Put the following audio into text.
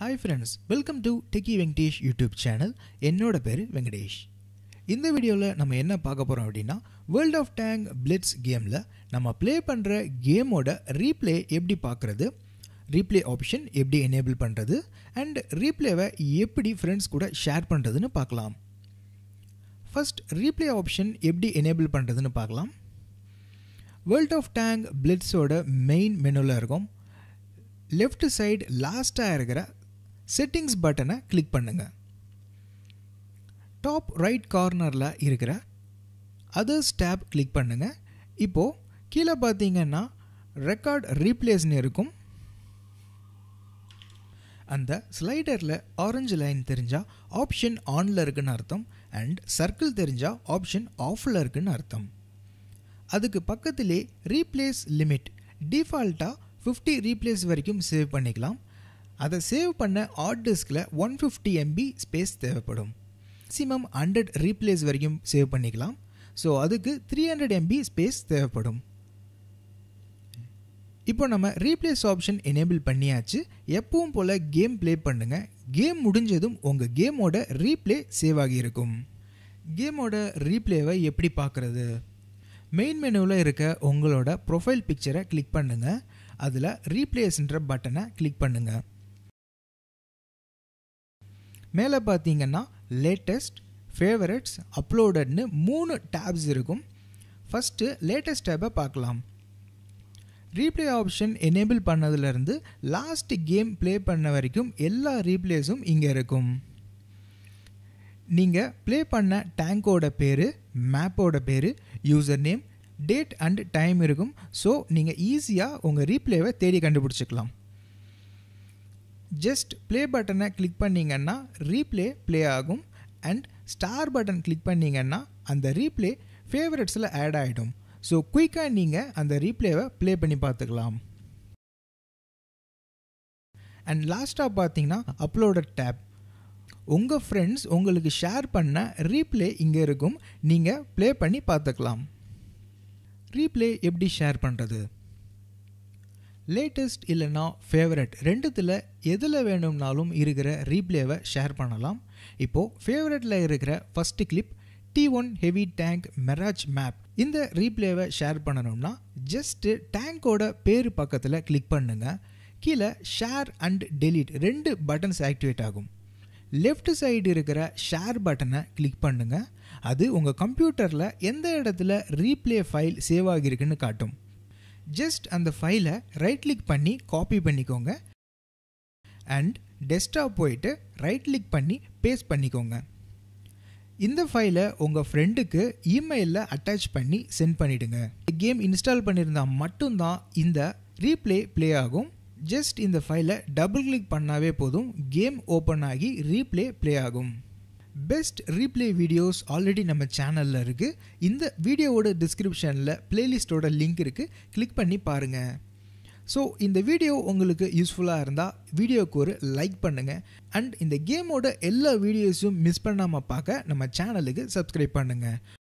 hi friends welcome to techie Venkatesh YouTube channel என்னோட பேர் வெங்கடேஷ் இந்த வீடியோவில் நம்ம என்ன பார்க்க போகிறோம் அப்படின்னா வேர்ல்ட் ஆஃப் டேங் பிளிட்ஸ் கேமில் நம்ம ப்ளே பண்ணுற கேமோட ரீப்ளே எப்படி பார்க்குறது ரீப்ளே ஆப்ஷன் எப்படி எனேபிள் பண்ணுறது அண்ட் ரீப்ளேவை எப்படி ஃப்ரெண்ட்ஸ் கூட ஷேர் பண்ணுறதுன்னு பார்க்கலாம் ஃபஸ்ட் ரீப்ளே ஆப்ஷன் எப்படி எனேபிள் பண்ணுறதுன்னு பார்க்கலாம் வேர்ல்ட் ஆஃப் டேங் பிளிட்ஸோட மெயின் மெனுவில் இருக்கும் லெஃப்ட் சைடு லாஸ்ட்டாக இருக்கிற செட்டிங்ஸ் பட்டனை கிளிக் பண்ணுங்கள் டாப் ரைட் கார்னரில் இருக்கிற அதர்ஸ் டேப் கிளிக் பண்ணுங்கள் இப்போது கீழே பார்த்தீங்கன்னா ரெக்கார்ட் ரீப்ளேஸ்னு இருக்கும் அந்த ஸ்லைடரில் ஆரஞ்சு லைன் தெரிஞ்சால் ஆப்ஷன் ஆனில் இருக்குன்னு அர்த்தம் அண்ட் சர்க்கிள் தெரிஞ்சால் ஆப்ஷன் ஆஃபில் இருக்குன்னு அர்த்தம் அதுக்கு பக்கத்திலே ரீப்ளேஸ் லிமிட் டிஃபால்ட்டாக ஃபிஃப்டி ரீப்ளேஸ் வரைக்கும் சேவ் பண்ணிக்கலாம் அதை சேவ் பண்ண ஹார்ட் டிஸ்கில் ஒன் ஃபிஃப்டி எம்பி ஸ்பேஸ் தேவைப்படும் மேக்ஸிமம் ஹண்ட்ரட் ரீப்ளேஸ் வரைக்கும் சேவ் பண்ணிக்கலாம் ஸோ அதுக்கு த்ரீ ஹண்ட்ரட் எம்பி ஸ்பேஸ் தேவைப்படும் இப்போ நம்ம ரீப்ளேஸ் ஆப்ஷன் எனேபிள் பண்ணியாச்சு எப்பவும் போல் கேம் ப்ளே பண்ணுங்கள் கேம் முடிஞ்சதும் உங்கள் கேமோட ரீப்ளே சேவ் ஆகியிருக்கும் கேமோட ரீப்ளேவை எப்படி பார்க்குறது மெயின் மெனுவில் இருக்க உங்களோட ப்ரொஃபைல் பிக்சரை கிளிக் பண்ணுங்கள் அதில் ரீப்ளேஸ்ன்ற பட்டனை கிளிக் பண்ணுங்கள் மேலே பார்த்தீங்கன்னா லேட்டஸ்ட் ஃபேவரட்ஸ் அப்லோடட்னு மூணு டேப்ஸ் இருக்கும் ஃபஸ்ட்டு லேட்டஸ்ட் டேப்பை பார்க்கலாம் ரீப்ளே ஆப்ஷன் எனேபிள் பண்ணதுலேருந்து லாஸ்ட் கேம் ப்ளே பண்ண வரைக்கும் எல்லா ரீப்ளேஸும் இங்கே இருக்கும் நீங்கள் ப்ளே பண்ண டேங்கோட பேர் மேப்போட பேர் user name date and time இருக்கும் ஸோ நீங்கள் ஈஸியாக உங்கள் ரீப்ளேவை தேடி கண்டுபிடிச்சிக்கலாம் ஜஸ்ட் ப்ளே பட்டனை கிளிக் பண்ணிங்கன்னா ரீப்ளே ப்ளே ஆகும் அண்ட் ஸ்டார் பட்டன் கிளிக் பண்ணிங்கன்னா அந்த ரீப்ளே ஃபேவரட்ஸில் ஆட் ஆகிடும் ஸோ குயிக்காக நீங்கள் அந்த ரீப்ளேவை ப்ளே பண்ணி பார்த்துக்கலாம் அண்ட் லாஸ்ட்டாக பார்த்தீங்கன்னா அப்லோடட் டேப் உங்கள் ஃப்ரெண்ட்ஸ் உங்களுக்கு ஷேர் பண்ண ரீப்ளே இங்கே இருக்கும் நீங்கள் ப்ளே பண்ணி பார்த்துக்கலாம் ரீப்ளே எப்படி ஷேர் பண்ணுறது லேட்டஸ்ட் இல்லைனா ஃபேவரட் ரெண்டுத்தில் எதில் வேணும்னாலும் இருக்கிற ரீப்ளேவை ஷேர் பண்ணலாம் இப்போது ஃபேவரட்டில் இருக்கிற first clip T one heavy tank mirage map இந்த ரீப்ளேவை ஷேர் பண்ணணும்னா ஜஸ்ட்டு டேங்கோட பேர் பக்கத்தில் கிளிக் பண்ணுங்கள் கீழே ஷேர் அண்ட் டெலீட் ரெண்டு பட்டன்ஸ் ஆக்டிவேட் ஆகும் லெஃப்ட் சைடு இருக்கிற ஷேர் பட்டனை கிளிக் பண்ணுங்கள் அது உங்கள் கம்ப்யூட்டரில் எந்த இடத்துல ரீப்ளே ஃபைல் சேவ் ஆகியிருக்குன்னு காட்டும் ஜஸ்ட் அந்த ஃபைலை ரைட் கிளிக் பண்ணி காப்பி பண்ணிக்கோங்க அண்ட் டெஸ்க்டாப் போயிட்டு ரைட் கிளிக் பண்ணி பேஸ்ட் பண்ணிக்கோங்க இந்த ஃபைலை உங்கள் ஃப்ரெண்டுக்கு இமெயிலில் அட்டாச் பண்ணி சென்ட் பண்ணிவிடுங்க கேம் இன்ஸ்டால் பண்ணியிருந்தால் மட்டும்தான் இந்த ரீப்ளே ப்ளே ஆகும் ஜஸ்ட் இந்த ஃபைலை டபுள் கிளிக் பண்ணாவே போதும் கேம் ஓப்பன் ஆகி ரீப்ளே ப்ளே ஆகும் பெஸ்ட் ரீப்ளே வீடியோஸ் ஆல்ரெடி நம்ம சேனலில் இருக்குது இந்த வீடியோவோட டிஸ்கிரிப்ஷனில் ப்ளேலிஸ்ட்டோட லிங்க் இருக்குது கிளிக் பண்ணி பாருங்கள் ஸோ இந்த வீடியோ உங்களுக்கு யூஸ்ஃபுல்லாக இருந்தால் வீடியோவுக்கு ஒரு லைக் பண்ணுங்கள் அண்ட் இந்த கேமோட எல்லா வீடியோஸும் மிஸ் பண்ணாமல் பார்க்க நம்ம சேனலுக்கு சப்ஸ்கிரைப் பண்ணுங்கள்